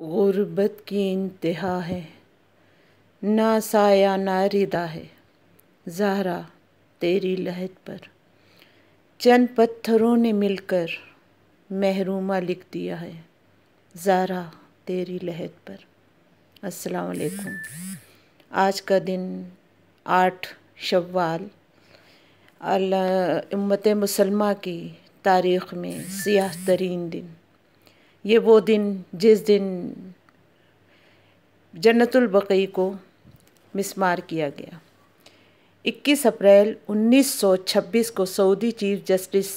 गुर्बत की इंतहा है ना साया ना रिदा है जहरा तेरी लहद पर चंद पत्थरों ने मिलकर महरूमा लिख दिया है जहरा तेरी लहद पर अस्सलाम वालेकुम आज का दिन आठ शवाल अल्लाह उम्मत मुसलमा की तारीख़ में सियाह तरीन दिन ये वो दिन जिस दिन जन्नतुल बकई को मिसमार किया गया 21 अप्रैल 1926 को Saudi chief justice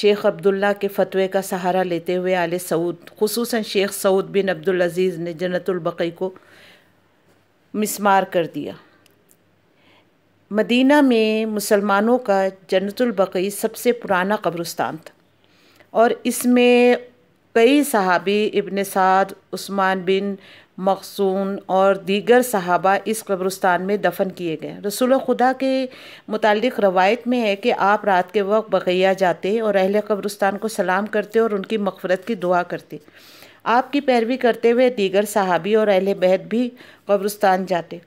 Sheikh Abdullah के फतवे का सहारा लेते हुए आल सऊद खसूस शेख सऊद बिन अब्दुल अज़ीज़ ने बकई को मिसमार कर दिया मदीना में मुसलमानों का बकई सबसे पुराना कब्रस्तान था और इसमें कई सहाबी इबन साद उस्मान बिन मखसून और दीगर सहाबा इस कब्रस्तान में दफन किए गए रसूल खुदा के मुतल रवायत में है कि आप रात के वक्त बकैया जाते और अहल कब्रस्तान को सलाम करते और उनकी मफफरत की दुआ करते आपकी पैरवी करते हुए दीगर सहाबी और अहल बहद भी कब्रस्तान जाते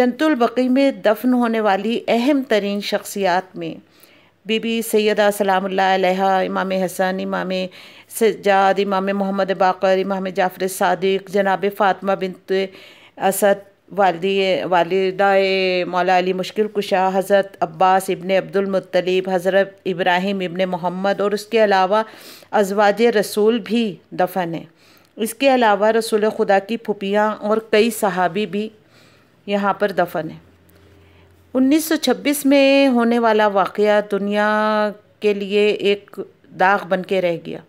जंतुल बकी में दफन होने वाली अहम तरीन शख्सियात में बीबी सैदा सलाम्ला इमाम हसन इमाम सजाद इमाम मोहम्मद बाकर इमाम जाफ़र सदक जनाब फ़ातमा बिनत असद वालदी वालदा मौला अली मुश्किल कुशा हज़रत अब्बास इबन अब्दुलमतलीब हज़रत इब्राहिम इबन मोहम्मद और उसके अलावा अजवाज रसूल भी दफन है इसके अलावा रसूल खुदा की फुपियाँ और कई सहाबी भी यहाँ पर दफन है 1926 में होने वाला वाक़ दुनिया के लिए एक दाग बन के रह गया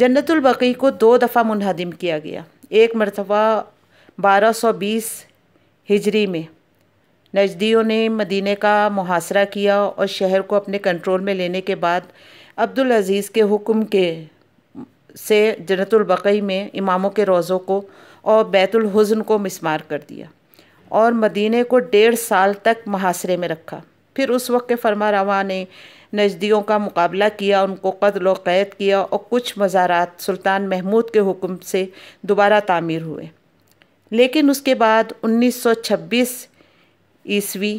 जन्नतुलबकी को दो दफ़ा मुनहदम किया गया एक मरतबा 1220 हिजरी में नजदियों ने मदीने का मुहासरा किया और शहर को अपने कंट्रोल में लेने के बाद अब्दुल अज़ीज़ के हुक्म के से जन्नतुलबकी में इमामों के रोज़ों को और बैतुल हुज़न को मिसमार कर दिया और मदीने को डेढ़ साल तक महासरे में रखा फिर उस वक्त के फरमा रवा ने नजदियों का मुकाबला किया उनको कत्ल व कैद किया और कुछ मज़ारात सुल्तान महमूद के हुक्म से दोबारा तामीर हुए लेकिन उसके बाद 1926 ईस्वी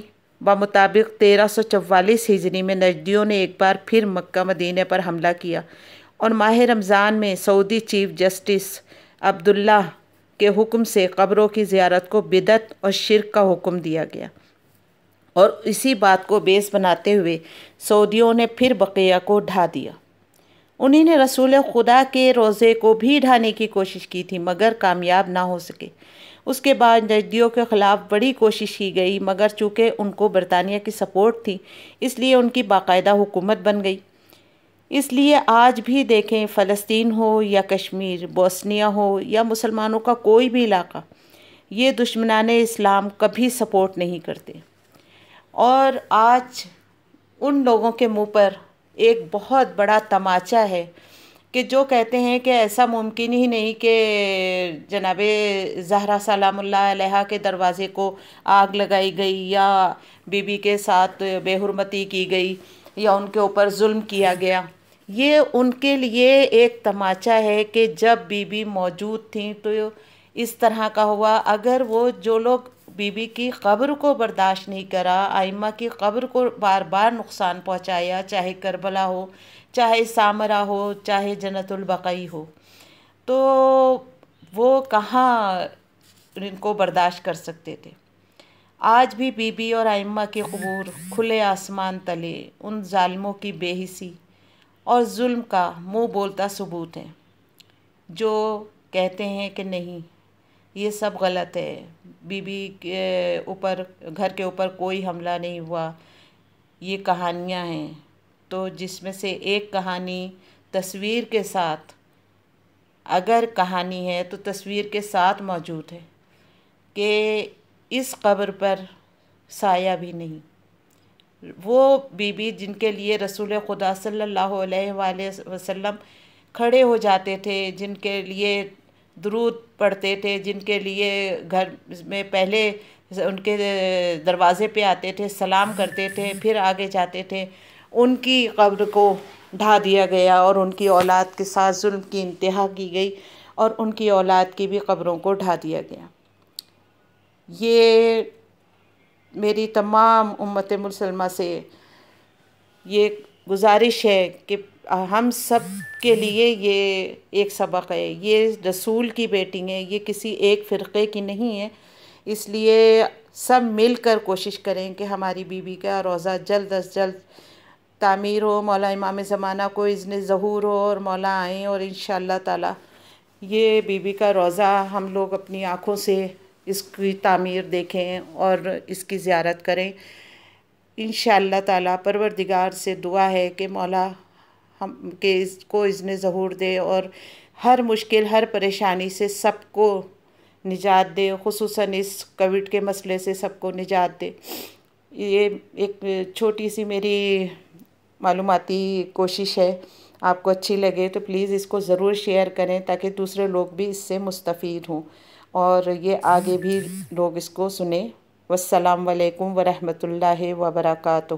मुताबिक तेरह सौ चवालीस हिजरी में नजदियों ने एक बार फिर मक्का मदीने पर हमला किया और माह रमज़ान में सऊदी चीफ जस्टिस अब्दुल्ला के हुक्म से कब्रों की ज़्यारत को बिदत और शिरक का हुक्म दिया गया और इसी बात को बेस बनाते हुए सऊदियों ने फिर बकिया को ढा दिया उन्हीं ने रसूल खुदा के रोज़े को भी ढाने की कोशिश की थी मगर कामयाब ना हो सके उसके बाद जद्दियों के ख़िलाफ़ बड़ी कोशिश की गई मगर चूँकि उनको बरतानिया की सपोर्ट थी इसलिए उनकी बाकायदा हुकूमत बन गई इसलिए आज भी देखें फ़लस्तीन हो या कश्मीर बोस्निया हो या मुसलमानों का कोई भी इलाका ये दुश्मनान इस्लाम कभी सपोर्ट नहीं करते और आज उन लोगों के मुंह पर एक बहुत बड़ा तमाचा है कि जो कहते हैं कि ऐसा मुमकिन ही नहीं कि जनाब जहरा सलाम्ला के दरवाज़े को आग लगाई गई या बीबी के साथ बेहरमती की गई या उनके ऊपर जुल्म किया गया ये उनके लिए एक तमाचा है कि जब बीबी मौजूद थी तो इस तरह का हुआ अगर वो जो लोग बीबी की कब्र को बर्दाश्त नहीं करा आइमा की कब्र को बार बार नुकसान पहुंचाया चाहे करबला हो चाहे सामरा हो चाहे जन्नतुलबकई हो तो वो कहाँ इनको बर्दाश्त कर सकते थे आज भी बीबी और आइम्मा के कबूर खुले आसमान तले उन ालमों की बेहिसी और जुल्म का मुंह बोलता सबूत है जो कहते हैं कि नहीं ये सब गलत है बीबी के ऊपर घर के ऊपर कोई हमला नहीं हुआ ये कहानियाँ हैं तो जिसमें से एक कहानी तस्वीर के साथ अगर कहानी है तो तस्वीर के साथ मौजूद है कि इस कब्र पर साया भी नहीं वो बीबी जिनके लिए रसूल खुदा सल्लल्लाहु अलैहि वसल्लम खड़े हो जाते थे जिनके लिए दरूद पढ़ते थे जिनके लिए घर में पहले उनके दरवाज़े पे आते थे सलाम करते थे फिर आगे जाते थे उनकी कब्र को ढा दिया गया और उनकी औलाद के साथ जुल्म की इंतहा की गई और उनकी औलाद की भी कब्रों को ढा दिया गया ये मेरी तमाम उम्मत मुसलमा से ये गुजारिश है कि हम सब के लिए ये एक सबक है ये रसूल की बेटी है ये किसी एक फ़िरक़े की नहीं है इसलिए सब मिलकर कोशिश करें कि हमारी बीबी का रोज़ा जल्द अज जल्द तामीर हो मौला इमाम ज़माना को इज़न ज़हूर हो और मौला आएँ और इन ताला ये बीबी का रोज़ा हम लोग अपनी आँखों से इसकी तामीर देखें और इसकी ज़्यारत करें इन ताला परवरदिगार से दुआ है कि मौला हम के इसको इसने ज़हूर दे और हर मुश्किल हर परेशानी से सबको निजात दे खूस इस कोविड के मसले से सबको निजात दे ये एक छोटी सी मेरी मालूमती कोशिश है आपको अच्छी लगे तो प्लीज़ इसको ज़रूर शेयर करें ताकि दूसरे लोग भी इससे मुस्तफ़ हों और ये आगे भी लोग इसको सुने वसलम वरहमल वर्का